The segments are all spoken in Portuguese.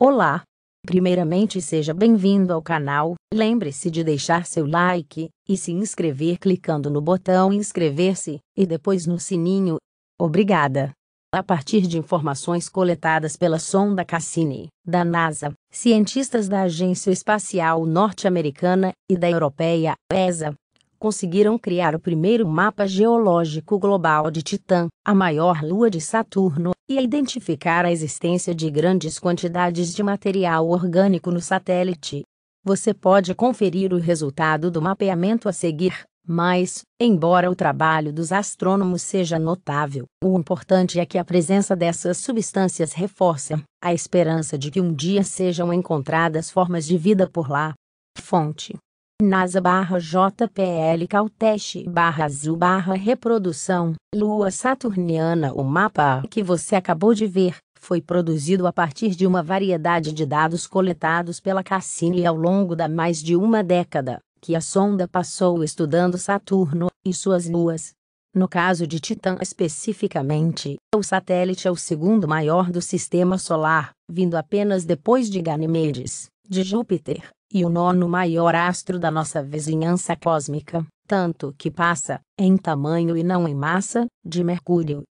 Olá! Primeiramente seja bem-vindo ao canal, lembre-se de deixar seu like, e se inscrever clicando no botão inscrever-se, e depois no sininho. Obrigada! A partir de informações coletadas pela sonda Cassini, da NASA, cientistas da Agência Espacial Norte-Americana e da Europeia, ESA, conseguiram criar o primeiro mapa geológico global de Titã, a maior lua de Saturno, e identificar a existência de grandes quantidades de material orgânico no satélite. Você pode conferir o resultado do mapeamento a seguir, mas, embora o trabalho dos astrônomos seja notável, o importante é que a presença dessas substâncias reforça a esperança de que um dia sejam encontradas formas de vida por lá. Fonte NASA barra JPL Caltech barra azul barra reprodução, Lua Saturniana O mapa que você acabou de ver, foi produzido a partir de uma variedade de dados coletados pela Cassini ao longo da mais de uma década, que a sonda passou estudando Saturno e suas luas. No caso de Titã especificamente, o satélite é o segundo maior do sistema solar, vindo apenas depois de Ganymedes de Júpiter, e o nono maior astro da nossa vizinhança cósmica, tanto que passa, em tamanho e não em massa, de Mercúrio.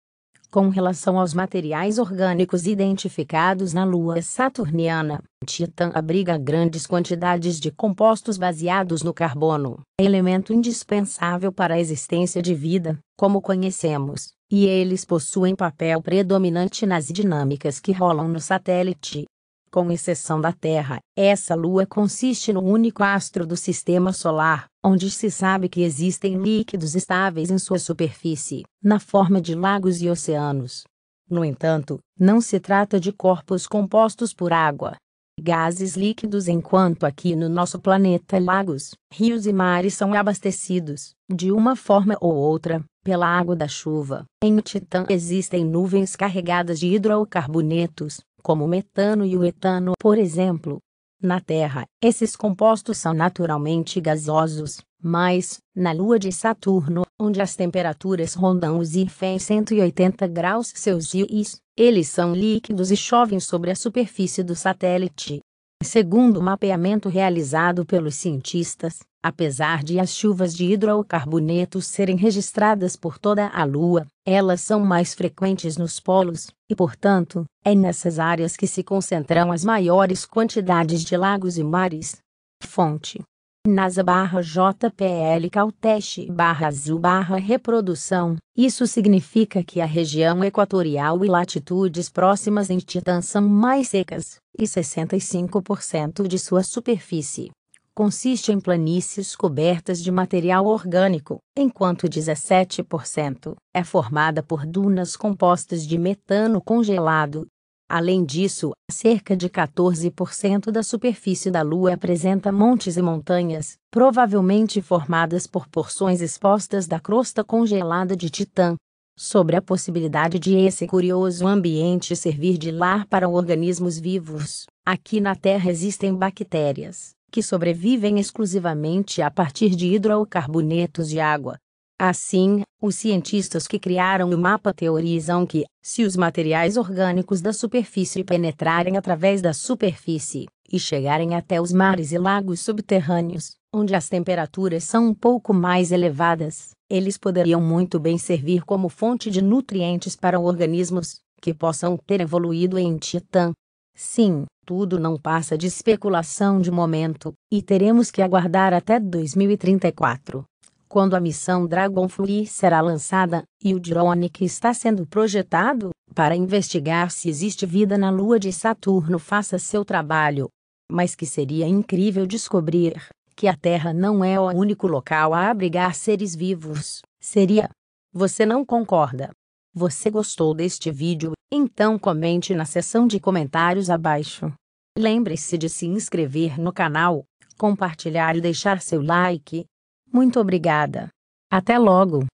Com relação aos materiais orgânicos identificados na Lua saturniana, Titã abriga grandes quantidades de compostos baseados no carbono, elemento indispensável para a existência de vida, como conhecemos, e eles possuem papel predominante nas dinâmicas que rolam no satélite. Com exceção da Terra, essa lua consiste no único astro do sistema solar, onde se sabe que existem líquidos estáveis em sua superfície, na forma de lagos e oceanos. No entanto, não se trata de corpos compostos por água, gases líquidos, enquanto aqui no nosso planeta lagos, rios e mares são abastecidos, de uma forma ou outra, pela água da chuva. Em Titã existem nuvens carregadas de hidrocarbonetos, como o metano e o etano, por exemplo. Na Terra, esses compostos são naturalmente gasosos, mas, na Lua de Saturno, onde as temperaturas rondam os IFEM 180 graus Celsius, eles são líquidos e chovem sobre a superfície do satélite. Segundo o mapeamento realizado pelos cientistas, apesar de as chuvas de hidrocarbonetos serem registradas por toda a Lua, elas são mais frequentes nos polos, e portanto, é nessas áreas que se concentram as maiores quantidades de lagos e mares. Fonte nasa barra JPL Caltech barra azul barra reprodução. Isso significa que a região equatorial e latitudes próximas em Titã são mais secas, e 65% de sua superfície consiste em planícies cobertas de material orgânico, enquanto 17% é formada por dunas compostas de metano congelado Além disso, cerca de 14% da superfície da Lua apresenta montes e montanhas, provavelmente formadas por porções expostas da crosta congelada de Titã. Sobre a possibilidade de esse curioso ambiente servir de lar para organismos vivos, aqui na Terra existem bactérias, que sobrevivem exclusivamente a partir de hidrocarbonetos de água, Assim, os cientistas que criaram o mapa teorizam que, se os materiais orgânicos da superfície penetrarem através da superfície e chegarem até os mares e lagos subterrâneos, onde as temperaturas são um pouco mais elevadas, eles poderiam muito bem servir como fonte de nutrientes para organismos que possam ter evoluído em Titã. Sim, tudo não passa de especulação de momento, e teremos que aguardar até 2034 quando a missão Dragonfly será lançada, e o drone que está sendo projetado, para investigar se existe vida na Lua de Saturno faça seu trabalho. Mas que seria incrível descobrir que a Terra não é o único local a abrigar seres vivos, seria? Você não concorda? Você gostou deste vídeo? Então comente na seção de comentários abaixo. Lembre-se de se inscrever no canal, compartilhar e deixar seu like. Muito obrigada. Até logo!